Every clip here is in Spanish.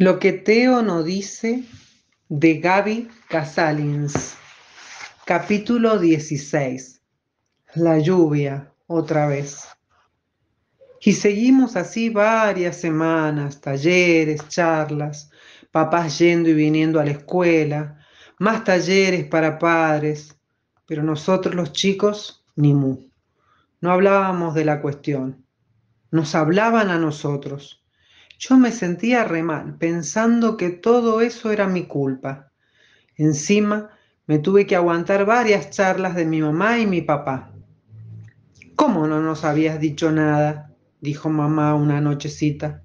Lo que Teo nos dice de Gaby Casalins. Capítulo 16. La lluvia, otra vez. Y seguimos así varias semanas, talleres, charlas, papás yendo y viniendo a la escuela, más talleres para padres, pero nosotros los chicos, ni mu. No hablábamos de la cuestión. Nos hablaban a nosotros yo me sentía re mal, pensando que todo eso era mi culpa. Encima, me tuve que aguantar varias charlas de mi mamá y mi papá. ¿Cómo no nos habías dicho nada? dijo mamá una nochecita.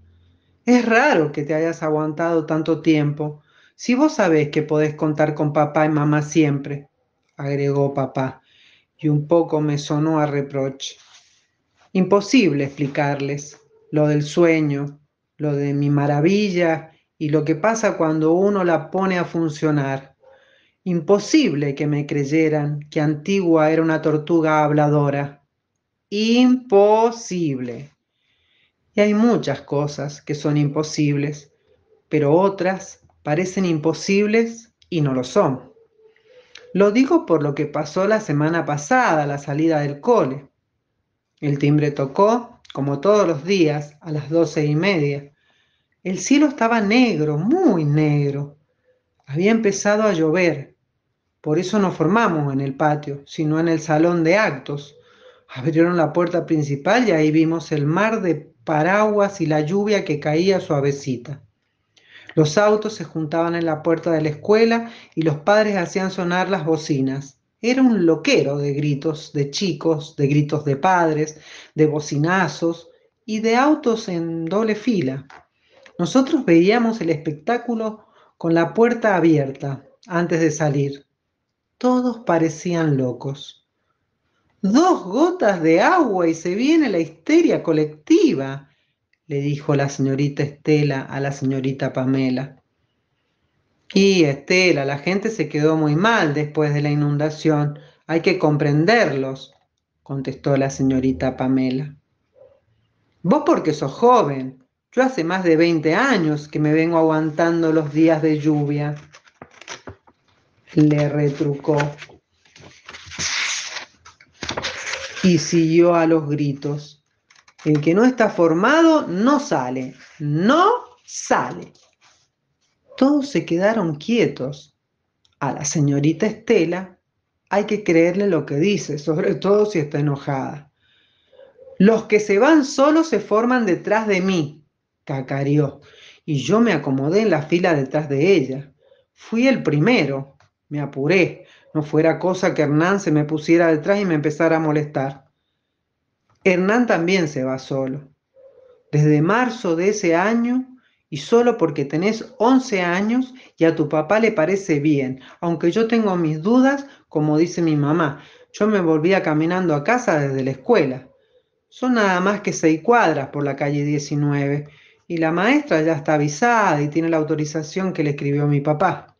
Es raro que te hayas aguantado tanto tiempo, si vos sabés que podés contar con papá y mamá siempre, agregó papá, y un poco me sonó a reproche. Imposible explicarles lo del sueño, lo de mi maravilla y lo que pasa cuando uno la pone a funcionar. Imposible que me creyeran que Antigua era una tortuga habladora. Imposible. Y hay muchas cosas que son imposibles, pero otras parecen imposibles y no lo son. Lo digo por lo que pasó la semana pasada, la salida del cole. El timbre tocó como todos los días, a las doce y media. El cielo estaba negro, muy negro. Había empezado a llover. Por eso no formamos en el patio, sino en el salón de actos. Abrieron la puerta principal y ahí vimos el mar de paraguas y la lluvia que caía suavecita. Los autos se juntaban en la puerta de la escuela y los padres hacían sonar las bocinas. Era un loquero de gritos de chicos, de gritos de padres, de bocinazos y de autos en doble fila. Nosotros veíamos el espectáculo con la puerta abierta antes de salir. Todos parecían locos. Dos gotas de agua y se viene la histeria colectiva, le dijo la señorita Estela a la señorita Pamela. Y Estela, la gente se quedó muy mal después de la inundación. Hay que comprenderlos, contestó la señorita Pamela. Vos porque sos joven. Yo hace más de 20 años que me vengo aguantando los días de lluvia. Le retrucó. Y siguió a los gritos. El que no está formado no sale. No sale. Todos se quedaron quietos. A la señorita Estela hay que creerle lo que dice, sobre todo si está enojada. Los que se van solos se forman detrás de mí, cacareó, y yo me acomodé en la fila detrás de ella. Fui el primero, me apuré, no fuera cosa que Hernán se me pusiera detrás y me empezara a molestar. Hernán también se va solo. Desde marzo de ese año y solo porque tenés 11 años y a tu papá le parece bien, aunque yo tengo mis dudas, como dice mi mamá, yo me volvía caminando a casa desde la escuela. Son nada más que seis cuadras por la calle 19 y la maestra ya está avisada y tiene la autorización que le escribió mi papá.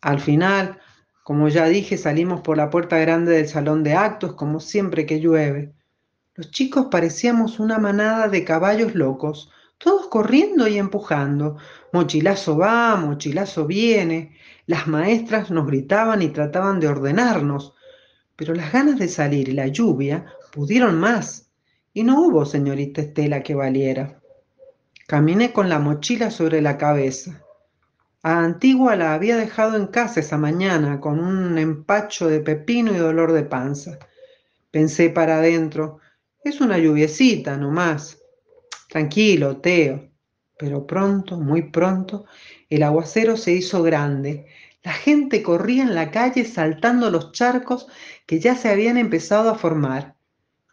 Al final, como ya dije, salimos por la puerta grande del salón de actos como siempre que llueve. Los chicos parecíamos una manada de caballos locos todos corriendo y empujando. Mochilazo va, mochilazo viene. Las maestras nos gritaban y trataban de ordenarnos, pero las ganas de salir y la lluvia pudieron más, y no hubo señorita Estela que valiera. Caminé con la mochila sobre la cabeza. A Antigua la había dejado en casa esa mañana con un empacho de pepino y dolor de panza. Pensé para adentro, es una lluviecita más. Tranquilo, Teo. Pero pronto, muy pronto, el aguacero se hizo grande. La gente corría en la calle saltando los charcos que ya se habían empezado a formar.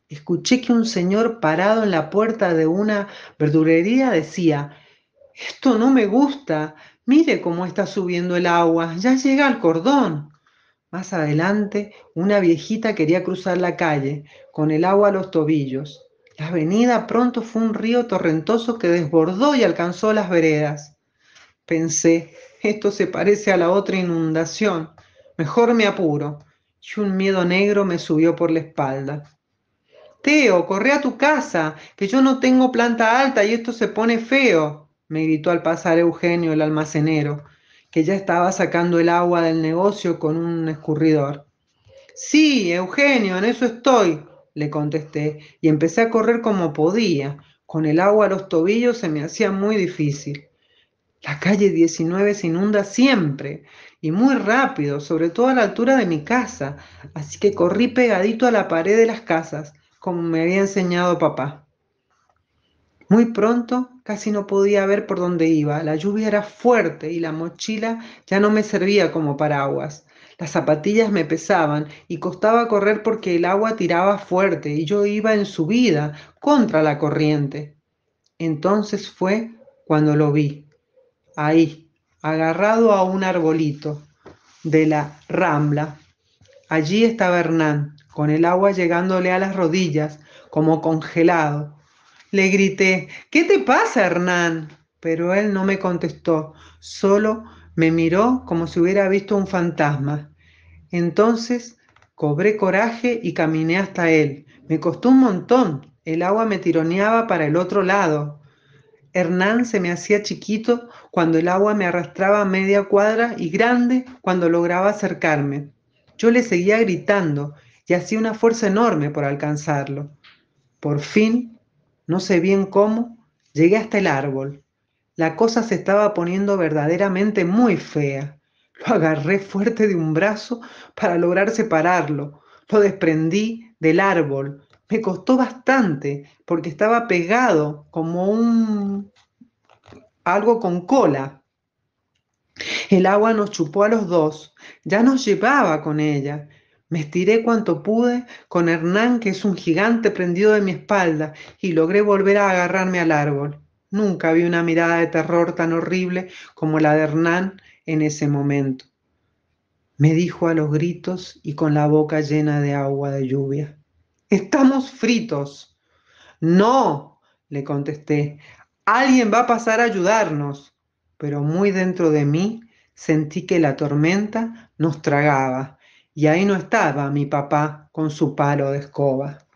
Escuché que un señor parado en la puerta de una verdurería decía, esto no me gusta, mire cómo está subiendo el agua, ya llega al cordón. Más adelante, una viejita quería cruzar la calle, con el agua a los tobillos. La avenida pronto fue un río torrentoso que desbordó y alcanzó las veredas. Pensé, esto se parece a la otra inundación. Mejor me apuro. Y un miedo negro me subió por la espalda. Teo, corre a tu casa, que yo no tengo planta alta y esto se pone feo, me gritó al pasar Eugenio, el almacenero, que ya estaba sacando el agua del negocio con un escurridor. Sí, Eugenio, en eso estoy, le contesté, y empecé a correr como podía. Con el agua a los tobillos se me hacía muy difícil. La calle 19 se inunda siempre y muy rápido, sobre todo a la altura de mi casa, así que corrí pegadito a la pared de las casas, como me había enseñado papá. Muy pronto casi no podía ver por dónde iba, la lluvia era fuerte y la mochila ya no me servía como paraguas. Las zapatillas me pesaban y costaba correr porque el agua tiraba fuerte y yo iba en subida contra la corriente. Entonces fue cuando lo vi, ahí, agarrado a un arbolito de la rambla. Allí estaba Hernán, con el agua llegándole a las rodillas, como congelado. Le grité, ¿qué te pasa, Hernán? Pero él no me contestó, solo me miró como si hubiera visto un fantasma. Entonces cobré coraje y caminé hasta él. Me costó un montón. El agua me tironeaba para el otro lado. Hernán se me hacía chiquito cuando el agua me arrastraba a media cuadra y grande cuando lograba acercarme. Yo le seguía gritando y hacía una fuerza enorme por alcanzarlo. Por fin, no sé bien cómo, llegué hasta el árbol. La cosa se estaba poniendo verdaderamente muy fea. Lo agarré fuerte de un brazo para lograr separarlo. Lo desprendí del árbol. Me costó bastante porque estaba pegado como un algo con cola. El agua nos chupó a los dos, ya nos llevaba con ella. Me estiré cuanto pude con Hernán, que es un gigante prendido de mi espalda, y logré volver a agarrarme al árbol. Nunca vi una mirada de terror tan horrible como la de Hernán en ese momento, me dijo a los gritos y con la boca llena de agua de lluvia. Estamos fritos. No, le contesté, alguien va a pasar a ayudarnos. Pero muy dentro de mí sentí que la tormenta nos tragaba y ahí no estaba mi papá con su palo de escoba.